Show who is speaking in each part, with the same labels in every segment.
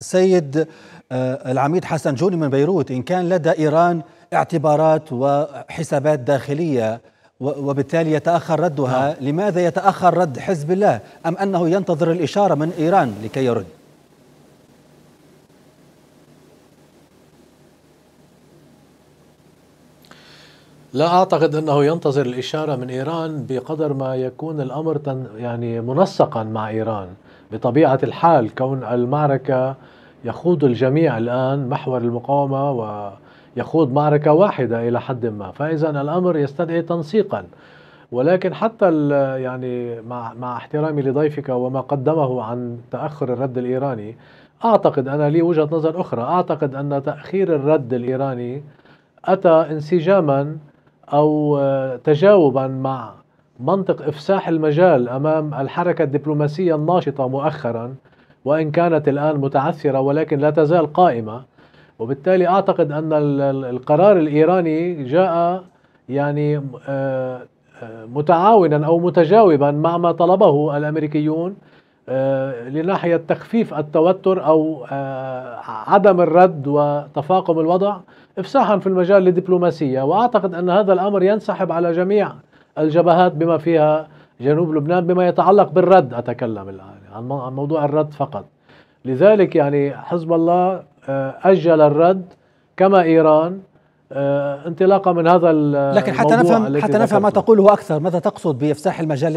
Speaker 1: سيد آه، العميد حسن جوني من بيروت إن كان لدى إيران اعتبارات وحسابات داخلية وبالتالي يتأخر ردها نعم. لماذا يتأخر رد حزب الله أم أنه ينتظر الإشارة من إيران لكي يرد
Speaker 2: لا اعتقد انه ينتظر الاشاره من ايران بقدر ما يكون الامر يعني منسقا مع ايران بطبيعه الحال كون المعركه يخوض الجميع الان محور المقاومه ويخوض معركه واحده الى حد ما فاذا الامر يستدعي تنسيقا ولكن حتى يعني مع مع احترامي لضيفك وما قدمه عن تاخر الرد الايراني اعتقد انا لي وجهه نظر اخرى اعتقد ان تاخير الرد الايراني اتى انسجاما أو آه، تجاوبا مع منطق إفساح المجال أمام الحركة الدبلوماسية الناشطة مؤخرا وإن كانت الآن متعثرة ولكن لا تزال قائمة وبالتالي أعتقد أن القرار الإيراني جاء يعني آه، آه، متعاونا أو متجاوبا مع ما طلبه الأمريكيون لناحية تخفيف التوتر أو عدم الرد وتفاقم الوضع افساحا في المجال الدبلوماسية وأعتقد أن هذا الأمر ينسحب على جميع الجبهات بما فيها جنوب لبنان بما يتعلق بالرد أتكلم الآن عن موضوع الرد فقط لذلك يعني حزب الله آه، أجل الرد كما إيران آه، انطلاقا
Speaker 1: من هذا لكن حتى نفهم حتى نفهم ما تقوله اكثر ماذا تقصد بافساح المجال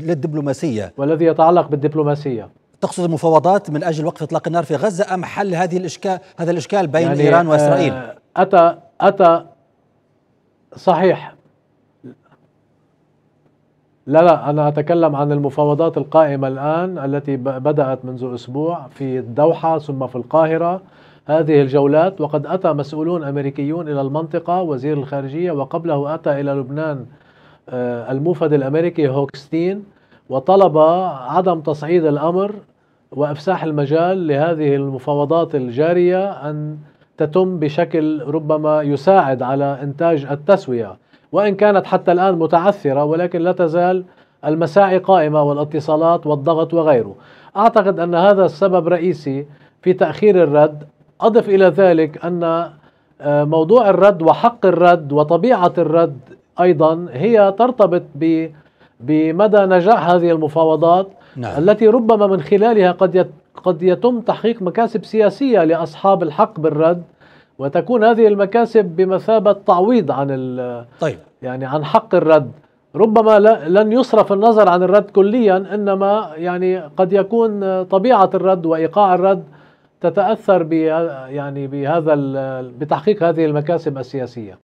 Speaker 1: للدبلوماسيه والذي يتعلق بالدبلوماسيه تقصد المفاوضات من اجل وقف اطلاق النار في غزه ام حل هذه الاشكال هذا الاشكال بين يعني ايران واسرائيل آه، أتى أتى صحيح لا
Speaker 2: لا أنا أتكلم عن المفاوضات القائمة الآن التي بدأت منذ أسبوع في الدوحة ثم في القاهرة هذه الجولات وقد أتى مسؤولون أمريكيون إلى المنطقة وزير الخارجية وقبله أتى إلى لبنان آه، الموفد الأمريكي هوكستين وطلب عدم تصعيد الأمر وإفساح المجال لهذه المفاوضات الجارية أن تتم بشكل ربما يساعد على انتاج التسويه وان كانت حتى الان متعثره ولكن لا تزال المساعي قائمه والاتصالات والضغط وغيره. اعتقد ان هذا السبب رئيسي في تاخير الرد، اضف الى ذلك ان آه، موضوع الرد وحق الرد وطبيعه الرد ايضا هي ترتبط ب بمدى نجاح هذه المفاوضات نعم. التي ربما من خلالها قد قد يتم تحقيق مكاسب سياسية لأصحاب الحق بالرد وتكون هذه المكاسب بمثابة تعويض عن طيب. يعني عن حق الرد ربما لن يصرف النظر عن الرد كليا إنما يعني قد يكون طبيعة الرد وإيقاع الرد تتأثر يعني بهذا بتحقيق هذه المكاسب السياسية